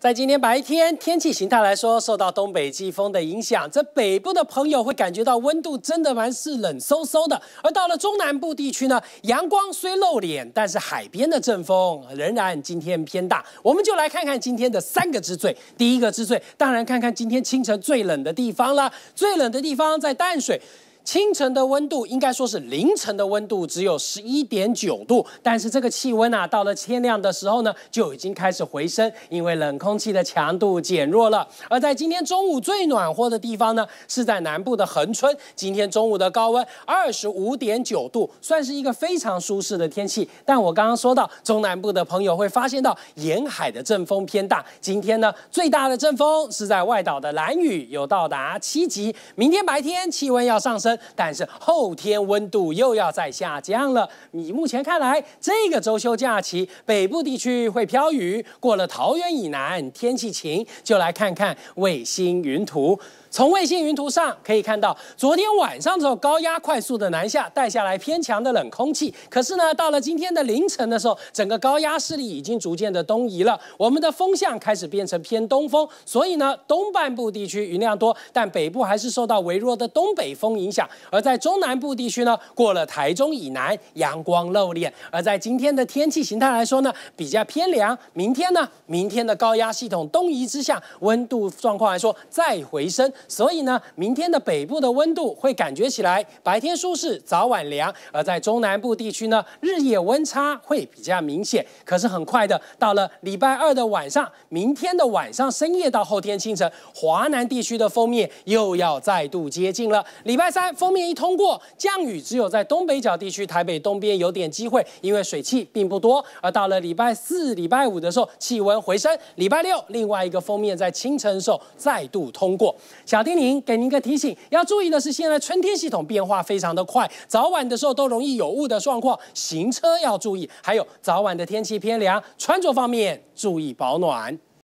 在今天白天，天气形态来说，受到东北季风的影响，这北部的朋友会感觉到温度真的蛮是冷飕飕的。而到了中南部地区呢，阳光虽露脸，但是海边的阵风仍然今天偏大。我们就来看看今天的三个之最，第一个之最，当然看看今天清晨最冷的地方了。最冷的地方在淡水。清晨的温度应该说是凌晨的温度只有十一点九度，但是这个气温啊，到了天亮的时候呢，就已经开始回升，因为冷空气的强度减弱了。而在今天中午最暖和的地方呢，是在南部的恒春，今天中午的高温二十五点九度，算是一个非常舒适的天气。但我刚刚说到，中南部的朋友会发现到沿海的阵风偏大，今天呢最大的阵风是在外岛的蓝雨，有到达七级。明天白天气温要上升。但是后天温度又要再下降了。你目前看来，这个周休假期北部地区会飘雨，过了桃园以南天气晴。就来看看卫星云图。从卫星云图上可以看到，昨天晚上的时候，高压快速的南下，带下来偏强的冷空气。可是呢，到了今天的凌晨的时候，整个高压势力已经逐渐的东移了，我们的风向开始变成偏东风。所以呢，东半部地区云量多，但北部还是受到微弱的东北风影响。而在中南部地区呢，过了台中以南，阳光露脸。而在今天的天气形态来说呢，比较偏凉。明天呢，明天的高压系统东移之下，温度状况来说再回升。所以呢，明天的北部的温度会感觉起来白天舒适，早晚凉；而在中南部地区呢，日夜温差会比较明显。可是很快的，到了礼拜二的晚上，明天的晚上深夜到后天清晨，华南地区的封面又要再度接近了。礼拜三封面一通过，降雨只有在东北角地区、台北东边有点机会，因为水汽并不多。而到了礼拜四、礼拜五的时候，气温回升。礼拜六，另外一个封面在清晨的时候再度通过。小叮咛给您一个提醒，要注意的是，现在春天系统变化非常的快，早晚的时候都容易有雾的状况，行车要注意；还有早晚的天气偏凉，穿着方面注意保暖。